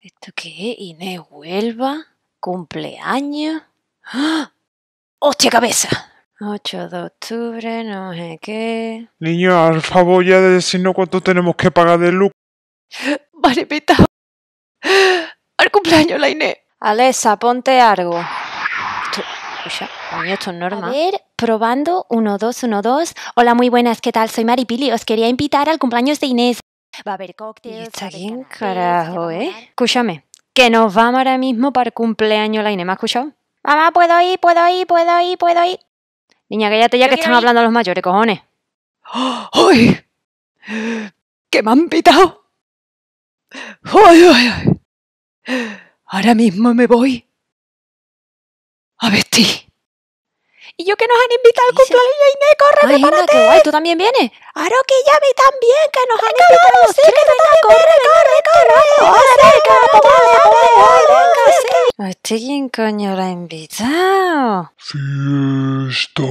¿Esto qué es? Inés Huelva, cumpleaños. ¡Ah! ¡Hostia cabeza! 8 de octubre, no sé qué. Niño, al favor ya de decirnos cuánto tenemos que pagar de luz. Vale, pita. Al cumpleaños, la Inés. Alesa, ponte algo. Oye, esto es normal. A ver, probando, 1, 2, 1, 2. Hola, muy buenas, ¿qué tal? Soy Maripili. Os quería invitar al cumpleaños de Inés. Va a haber cócteles. Está bien, carajo, ¿eh? Escúchame, que nos vamos ahora mismo para el cumpleaños la ¿me has escuchado? Mamá, puedo ir, puedo ir, puedo ir, puedo ir. Niña, cállate ya que están hablando los mayores, cojones. ¡Oh! ¡Ay! ¡Que me han pitado! ¡Ay, ay, ay! Ahora mismo me voy a vestir. Y yo que nos han invitado al cumpleaños Inés, corre, Ay, prepárate. qué guay, tú también vienes. Claro que ya vi también, que nos han invitado. Sí, que tú también corre, corre, corre. Corre, corre, ¿Este quién coño la ha invitado? Fiesta.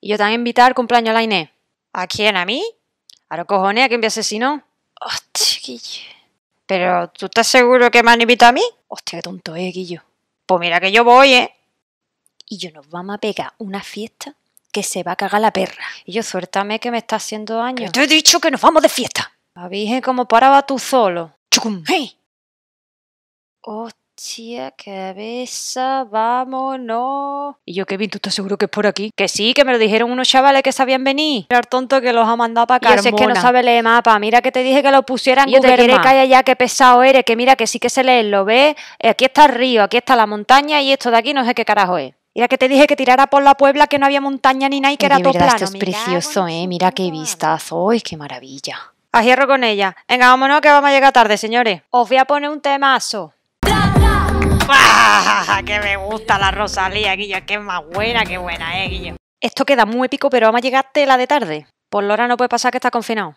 Y yo también invitado al cumpleaños a la Inés. ¿A quién? ¿A mí? A cojones, a quien me asesinó. Hostia, Guille. Pero, ¿tú estás seguro que me han invitado a mí? Hostia, qué tonto, eh, Guillo. Pues mira que yo voy, eh y yo nos vamos a pegar una fiesta que se va a cagar la perra. Y yo, suéltame que me está haciendo daño. te he dicho que nos vamos de fiesta. La virgen como paraba tú solo. ¡Chucum! ¡Hey! Hostia, cabeza, vámonos. Y yo, Kevin, ¿tú estás seguro que es por aquí? Que sí, que me lo dijeron unos chavales que sabían venir. Era el tonto que los ha mandado para acá. Yo que no sabe leer mapa. Mira que te dije que lo pusieran. Y yo te quiere que ya, qué pesado eres. Que mira que sí que se lee, lo ve. Eh, aquí está el río, aquí está la montaña y esto de aquí no sé qué carajo es. Mira que te dije que tirara por la Puebla, que no había montaña ni nada y que era todo plano. Esto es precioso, ¿eh? Mira qué vistazo. ¡Ay, qué maravilla! A hierro con ella. Venga, vámonos que vamos a llegar tarde, señores. Os voy a poner un temazo. ¡Ah! ¡Que me gusta la Rosalía, Guillo! ¡Qué más buena, qué buena, eh, Guillo! Esto queda muy épico, pero vamos a llegar la de tarde. Por Lora no puede pasar que está confinado.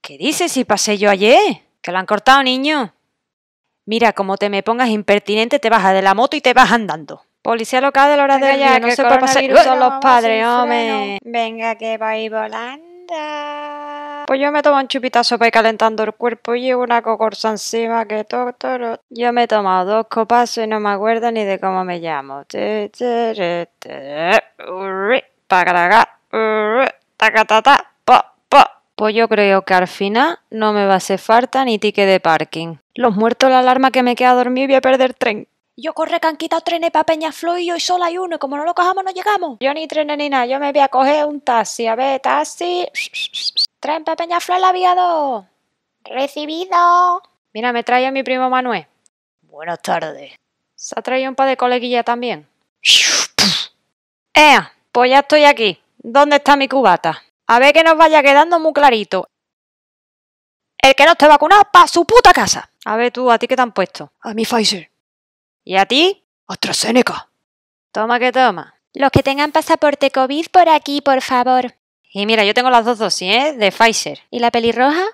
¿Qué dices si pasé yo ayer? Que lo han cortado, niño. Mira, como te me pongas impertinente, te bajas de la moto y te vas andando. Policía local de la hora de allá, que no se puede pasar. Son los padres, hombre. Venga, que voy volando. Pues yo me tomo un chupitazo para ir calentando el cuerpo y una cocorza encima que todo, todo. Yo me he tomado dos copas y no me acuerdo ni de cómo me llamo. Pues yo creo que al final no me va a hacer falta ni ticket de parking. Los muertos la alarma que me queda dormir y voy a perder tren. Yo corre que han quitado trenes para Peñaflor y hoy sola hay uno, y como no lo cojamos no llegamos. Yo ni trenes ni nada, yo me voy a coger un taxi, a ver, taxi. Tren para Peñaflor el aviador. Recibido. Mira, me trae a mi primo Manuel. Buenas tardes. Se ha traído un par de coleguillas también. ¡Eh! Pues ya estoy aquí. ¿Dónde está mi cubata? A ver que nos vaya quedando muy clarito. El que no esté vacunado, pa' su puta casa. A ver tú, ¿a ti qué te han puesto? A mi Pfizer. ¿Y a ti? AstraZeneca. Toma que toma. Los que tengan pasaporte COVID por aquí, por favor. Y mira, yo tengo las dos dosis, ¿eh? De Pfizer. ¿Y la pelirroja?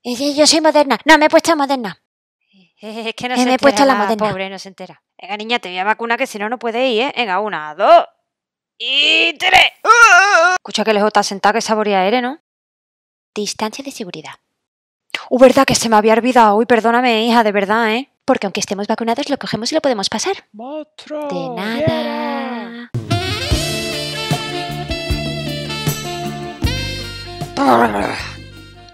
Y eh, eh, yo soy moderna. No, me he puesto moderna. Es que no eh, se me puesto la moderna. Pobre, no se entera. Venga, niña, te voy a vacunar que si no, no puede ir, ¿eh? Venga, una, dos y tres. Escucha que les está sentado que saboría aire, ¿no? Distancia de seguridad. Uh, verdad que se me había olvidado. Uy, perdóname, hija, de verdad, ¿eh? Porque aunque estemos vacunados, lo cogemos y lo podemos pasar. Motro, de nada.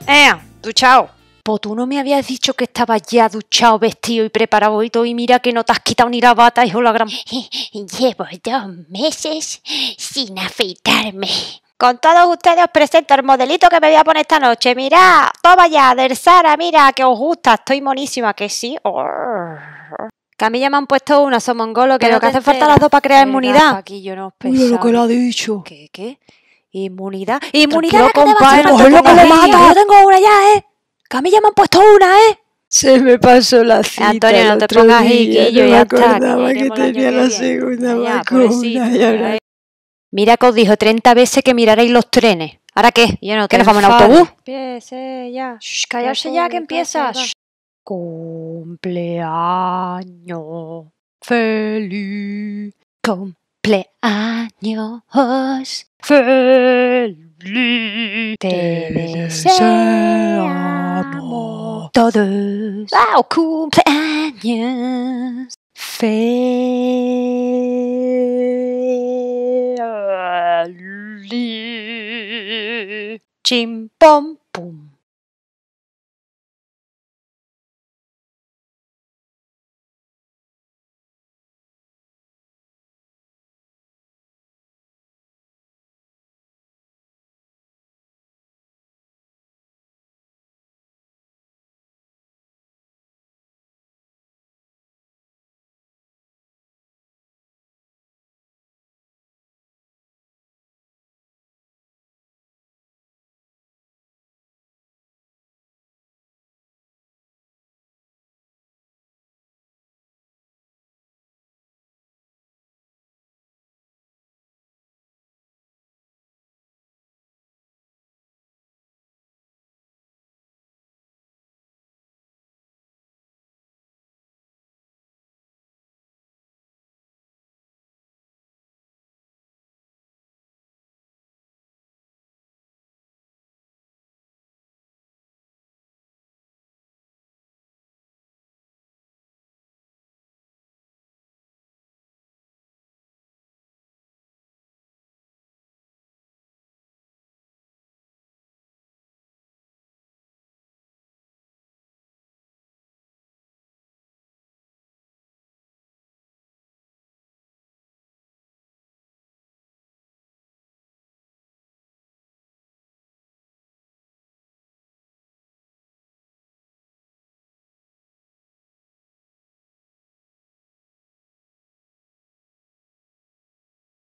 ¡Eh! ¡Duchao! Pues tú no me habías dicho que estabas ya duchado, vestido y preparado y todo, y mira que no te has quitado ni la bata, hijo la gran... Llevo dos meses sin afeitarme. Con todos ustedes os presento el modelito que me voy a poner esta noche. Mirad, toma ya, del Sara, mira, que os gusta, estoy monísima, que sí. Camilla, me han puesto una, son mongolos, que lo que hacen falta las dos para crear inmunidad. Aquí yo no Mira lo que le ha dicho. ¿Qué, qué? Inmunidad. Inmunidad, ¡No, compadre! te lo que le mata. Yo tengo una ya, ¿eh? ¡Camilla, me han puesto una, ¿eh? Se me pasó la cita. Antonio, no te pongas día, yo no ya me acordaba que, tenía la segunda vacuna y ahora Mira que os dijo 30 veces que miraréis los trenes. ¿Ahora qué? ¿Ya no, ¿Que nos vamos en autobús? Empiece ya. callarse ya que empiezas. Cumpleaños feliz. Cumpleaños feliz. Te deseamos todos. ¡Wow! Cumpleaños feliz. lovely. Bum pom pum.